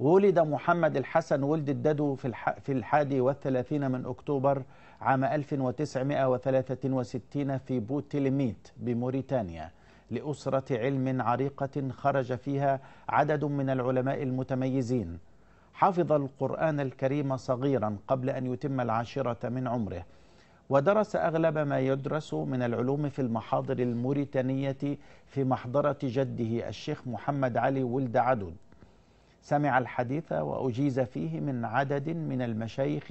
ولد محمد الحسن ولد الددو في الح... في الحادي والثلاثين من أكتوبر عام 1963 في بوتلميت بموريتانيا لأسرة علم عريقة خرج فيها عدد من العلماء المتميزين حفظ القرآن الكريم صغيرا قبل أن يتم العاشرة من عمره ودرس أغلب ما يدرس من العلوم في المحاضر الموريتانية في محضرة جده الشيخ محمد علي ولد عدد سمع الحديث وأجيز فيه من عدد من المشايخ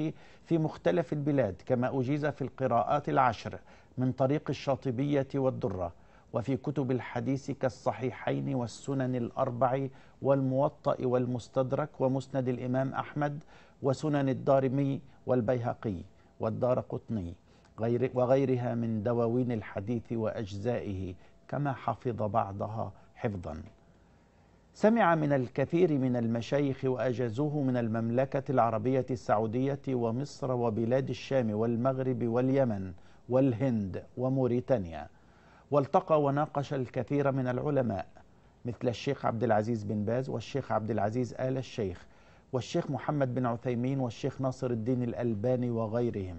في مختلف البلاد كما أجيز في القراءات العشر من طريق الشاطبية والدرة وفي كتب الحديث كالصحيحين والسنن الأربع والموطأ والمستدرك ومسند الإمام أحمد وسنن الدارمي والبيهقي والدار قطني غير وغيرها من دواوين الحديث وأجزائه كما حفظ بعضها حفظاً سمع من الكثير من المشايخ وأجازوه من المملكة العربية السعودية ومصر وبلاد الشام والمغرب واليمن والهند وموريتانيا والتقى وناقش الكثير من العلماء مثل الشيخ عبد العزيز بن باز والشيخ عبد العزيز آل الشيخ والشيخ محمد بن عثيمين والشيخ ناصر الدين الألباني وغيرهم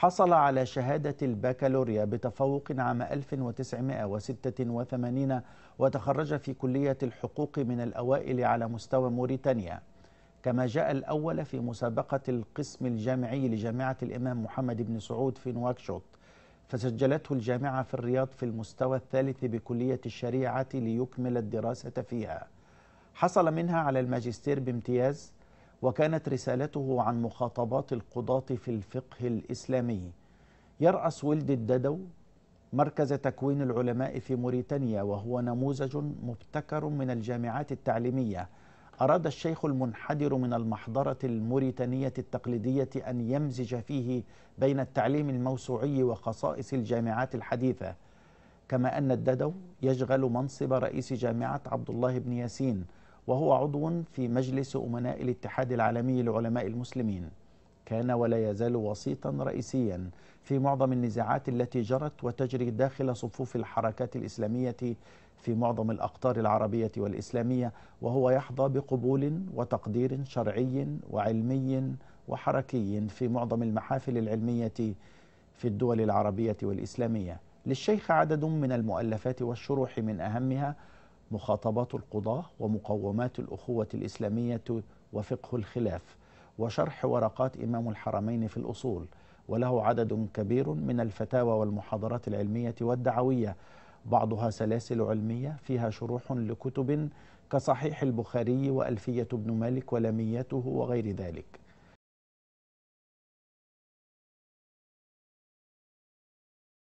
حصل على شهادة البكالوريا بتفوق عام 1986 وتخرج في كلية الحقوق من الأوائل على مستوى موريتانيا كما جاء الأول في مسابقة القسم الجامعي لجامعة الإمام محمد بن سعود في نواكشوط فسجلته الجامعة في الرياض في المستوى الثالث بكلية الشريعة ليكمل الدراسة فيها حصل منها على الماجستير بامتياز وكانت رسالته عن مخاطبات القضاة في الفقه الإسلامي يرأس ولد الددو مركز تكوين العلماء في موريتانيا وهو نموذج مبتكر من الجامعات التعليمية أراد الشيخ المنحدر من المحضرة الموريتانية التقليدية أن يمزج فيه بين التعليم الموسوعي وخصائص الجامعات الحديثة كما أن الددو يشغل منصب رئيس جامعة عبد الله بن ياسين وهو عضو في مجلس أمناء الاتحاد العالمي لعلماء المسلمين كان ولا يزال وسيطا رئيسيا في معظم النزاعات التي جرت وتجري داخل صفوف الحركات الإسلامية في معظم الأقطار العربية والإسلامية وهو يحظى بقبول وتقدير شرعي وعلمي وحركي في معظم المحافل العلمية في الدول العربية والإسلامية للشيخ عدد من المؤلفات والشروح من أهمها مخاطبات القضاة ومقومات الأخوة الإسلامية وفقه الخلاف وشرح ورقات إمام الحرمين في الأصول وله عدد كبير من الفتاوى والمحاضرات العلمية والدعوية بعضها سلاسل علمية فيها شروح لكتب كصحيح البخاري وألفية ابن مالك ولميته وغير ذلك